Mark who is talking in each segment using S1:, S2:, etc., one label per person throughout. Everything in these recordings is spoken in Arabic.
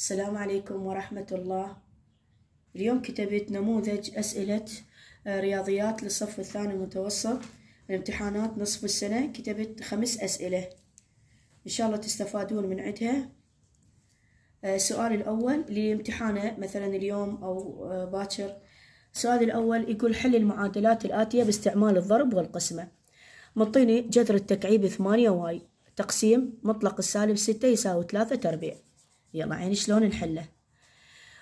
S1: السلام عليكم ورحمة الله اليوم كتبت نموذج أسئلة آه، رياضيات للصف الثاني المتوسط الامتحانات نصف السنة كتبت خمس أسئلة إن شاء الله تستفادون من عدها آه، السؤال الأول لامتحانه مثلا اليوم أو آه، باكر السؤال الأول يقول حل المعادلات الآتية باستعمال الضرب والقسمة مطيني جذر التكعيب ثمانية واي تقسيم مطلق السالب ستة يساوي ثلاثة تربيع يلا عيني شلون نحله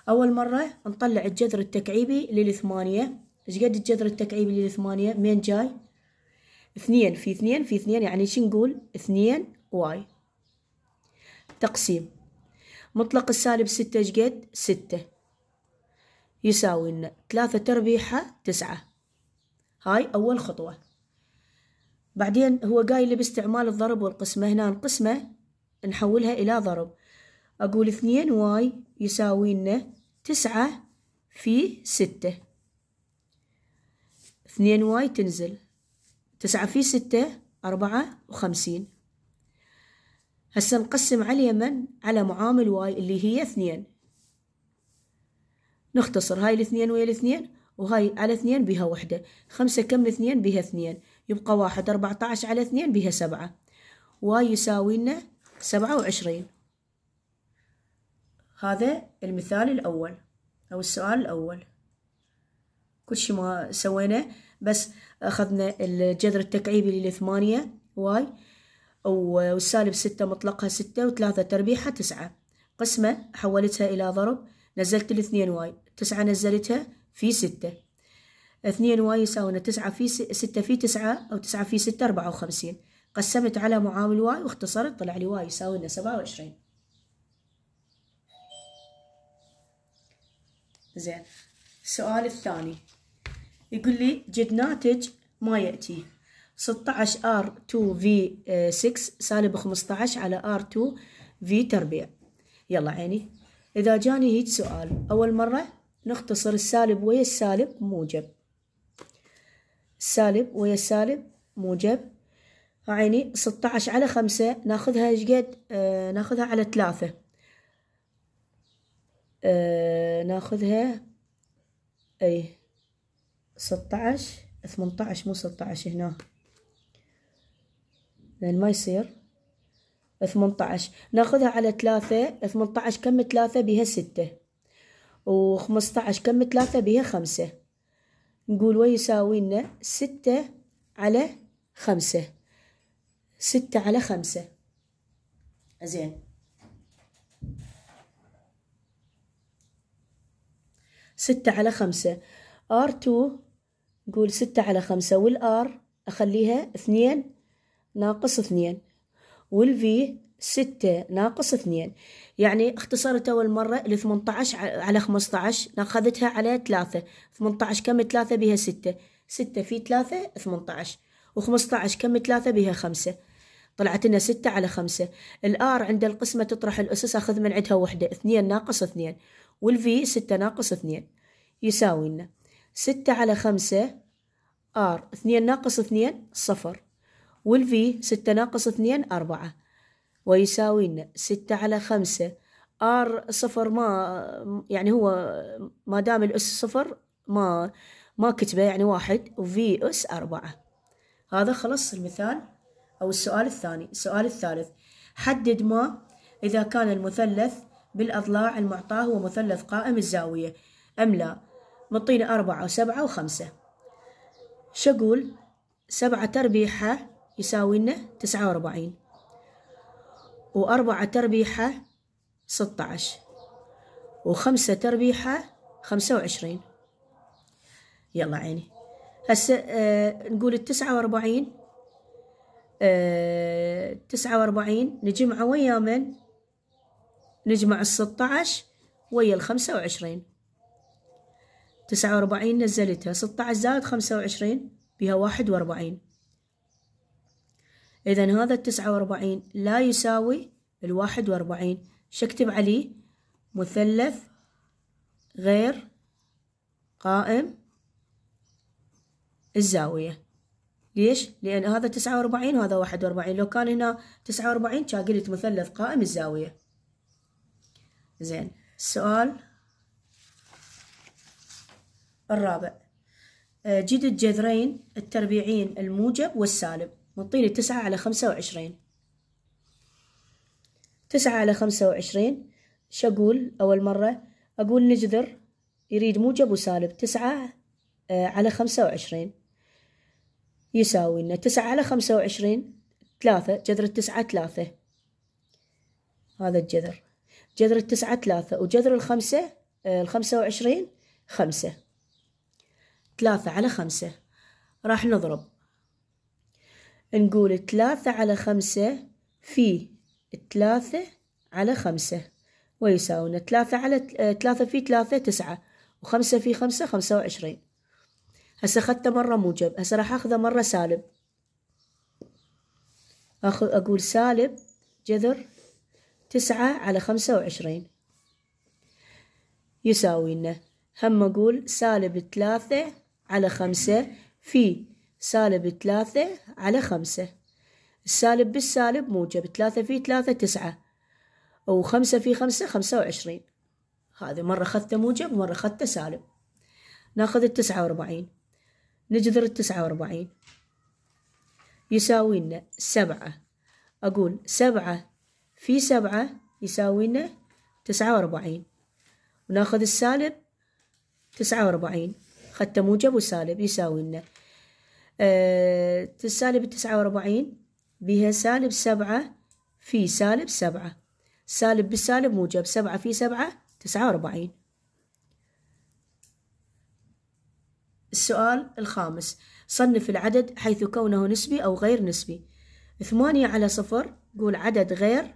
S1: أول مرة نطلع الجذر التكعيبي للثمانية إيش قد الجذر التكعيبي للثمانية منين جاي اثنين في اثنين في اثنين يعني شو نقول اثنين واي تقسيم مطلق السالب ستة إيش قد ستة يساوي لنا ثلاثة تربيحة تسعة هاي أول خطوة بعدين هو قايل باستعمال الضرب والقسمة هنا القسمة نحولها إلى ضرب أقول اثنين واي يساوي لنا تسعة في ستة اثنين واي تنزل تسعة في ستة أربعة وخمسين هسا نقسم على اليمن على معامل واي اللي هي اثنين نختصر هاي الاثنين ويا الاثنين وهاي على اثنين بها وحدة خمسة كم اثنين بها اثنين يبقى واحد أربعة عشر على اثنين بها سبعة واي يساوي لنا سبعة وعشرين هذا المثال الأول أو السؤال الأول كل شيء ما سوينا بس أخذنا الجذر التكعيبي للثمانية واي والسالب ستة مطلقها ستة وثلاثة تربيحها تسعة قسمة حولتها إلى ضرب نزلت الاثنين واي تسعة نزلتها في ستة اثنين واي يساوينا تسعة في ستة في تسعة أو تسعة في ستة أربعة وخمسين قسمت على معامل واي واختصرت طلع لي واي يساوي سبعة وعشرين زين السؤال الثاني يقول لي جد ناتج ما يأتي 16 R2 V6 سالب 15 على R2 V تربيع يلا عيني إذا جاني هيك سؤال أول مرة نختصر السالب ويا السالب موجب السالب ويا السالب موجب عيني 16 على 5 ناخذها ايش قد آه ناخذها على 3 آه ناخذها اي ستاعش ثمنتاعش مو ستاعش هنا لان ما يصير ثمنتاعش ناخذها على ثلاثة ثمنتاعش كم ثلاثة بها ستة وخمسطعش كم ثلاثة بها خمسة نقول ويساوي لنا ستة على خمسة ستة على خمسة زين ستة على خمسة ار تو نقول ستة على خمسة والار أخليها اثنين ناقص اثنين والفي ستة ناقص اثنين يعني اختصرت أول مرة لثمانية 18 على 15 ناخذتها على ثلاثة 18 كم ثلاثة بها ستة ستة في ثلاثة 18 و15 كم ثلاثة بها خمسة طلعت لنا ستة على خمسة الآر عند القسمة تطرح الأسس أخذ من عندها وحدة اثنين ناقص اثنين والفي ستة ناقص اثنين يساوي لنا ستة على خمسة آر اثنين ناقص اثنين صفر والفي ستة ناقص اثنين أربعة ويساوي لنا ستة على خمسة آر صفر ما يعني هو ما دام الأس صفر ما ما كتبه يعني واحد وفي أس أربعة هذا خلص المثال أو السؤال الثاني السؤال الثالث حدد ما إذا كان المثلث بالأضلاع المعطاة هو مثلث قائم الزاوية أم لا مطينا أربعة وسبعة وخمسة شقول سبعة تربيحة يساوي لنا تسعة وأربعين وأربعة تربيحة ستة عشر وخمسة تربيحة خمسة وعشرين يلا عيني هسه أه نقول التسعة وأربعين آه، تسعة وأربعين نجمعه ويا من نجمع الستة عشر ويا الخمسة وعشرين تسعة وأربعين نزلتها ستة عشر زائد خمسة وعشرين بها واحد وأربعين إذا هذا التسعة وأربعين لا يساوي الواحد وأربعين شكتب عليه مثلث غير قائم الزاوية ليش؟ لأن هذا تسعة وأربعين وهذا واحد وأربعين لو كان هنا تسعة وأربعين كان قلت مثلث قائم الزاوية زين السؤال الرابع آه، جد الجذرين التربيعين الموجب والسالب منطيني تسعة على خمسة وعشرين تسعة على خمسة وعشرين شقول أول مرة أقول نجذر يريد موجب وسالب تسعة آه، على خمسة وعشرين يساوي لنا تسعة على خمسة وعشرين ثلاثة جذر التسعة ثلاثة هذا الجذر جذر التسعة ثلاثة وجذر الخمسة آه، الخمسة وعشرين خمسة ثلاثة على خمسة راح نضرب نقول ثلاثة على خمسة في ثلاثة على خمسة ويساوينا ثلاثة على آه، ثلاثة في ثلاثة تسعة وخمسة في خمسة خمسة وعشرين هسه اخذته مرة موجب هسه راح اخذه مرة سالب اخذ اقول سالب جذر تسعة على خمسة وعشرين يساوي لنا هم اقول سالب ثلاثة على خمسة في سالب ثلاثة على خمسة السالب بالسالب موجب ثلاثة في ثلاثة تسعة وخمسة في خمسة خمسة وعشرين هذا مرة أخذته موجب ومرة أخذته سالب ناخذ التسعة وأربعين نجذر التسعة وأربعين يساوينا سبعة أقول سبعة في سبعة يساوينا تسعة وأربعين وناخذ السالب تسعة وأربعين خدت موجب وسالب يساوينا أه سالب التسعة وأربعين بها سالب سبعة في سالب سبعة سالب بالسالب موجب سبعة في سبعة تسعة وأربعين السؤال الخامس صنف العدد حيث كونه نسبي أو غير نسبي ثمانية على صفر قول عدد غير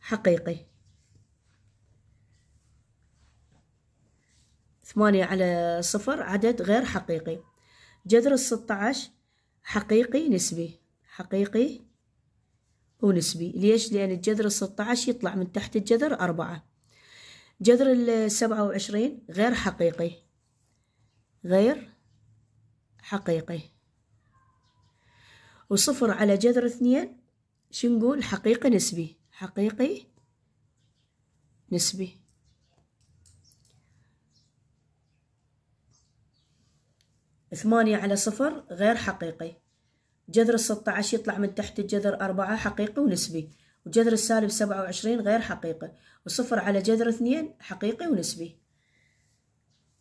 S1: حقيقي ثمانية على صفر عدد غير حقيقي جذر الستة عشر حقيقي نسبي حقيقي ونسبي ليش؟ لأن الجذر الستة عشر يطلع من تحت الجذر أربعة جذر السبعة وعشرين غير حقيقي غير حقيقي وصفر على جذر اثنين شو نقول حقيقي نسبي حقيقي نسبي ثمانية على صفر غير حقيقي جذر الستة عشر يطلع من تحت الجذر أربعة حقيقي ونسبي وجذر السالب سبعة وعشرين غير حقيقي وصفر على جذر اثنين حقيقي ونسبي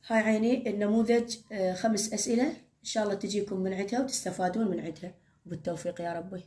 S1: هاي عيني النموذج آه، خمس أسئلة إن شاء الله تجيكم من عندها وتستفادون من عندها وبالتوفيق يا ربي